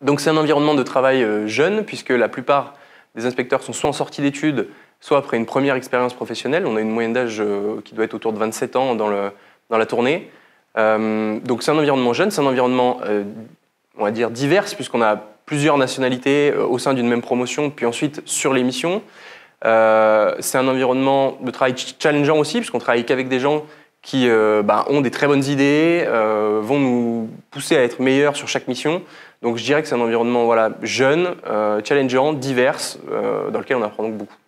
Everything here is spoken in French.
Donc c'est un environnement de travail euh, jeune, puisque la plupart des inspecteurs sont soit en sortie d'études, soit après une première expérience professionnelle. On a une moyenne d'âge euh, qui doit être autour de 27 ans dans, le, dans la tournée. Euh, donc c'est un environnement jeune, c'est un environnement, on va dire, divers, puisqu'on a plusieurs nationalités au sein d'une même promotion, puis ensuite sur les missions. c'est un environnement de travail challengeant aussi, puisqu'on travaille qu'avec des gens qui bah, ont des très bonnes idées, vont nous poussé à être meilleur sur chaque mission. Donc je dirais que c'est un environnement voilà, jeune, euh, challengeant, divers, euh, dans lequel on apprend donc beaucoup.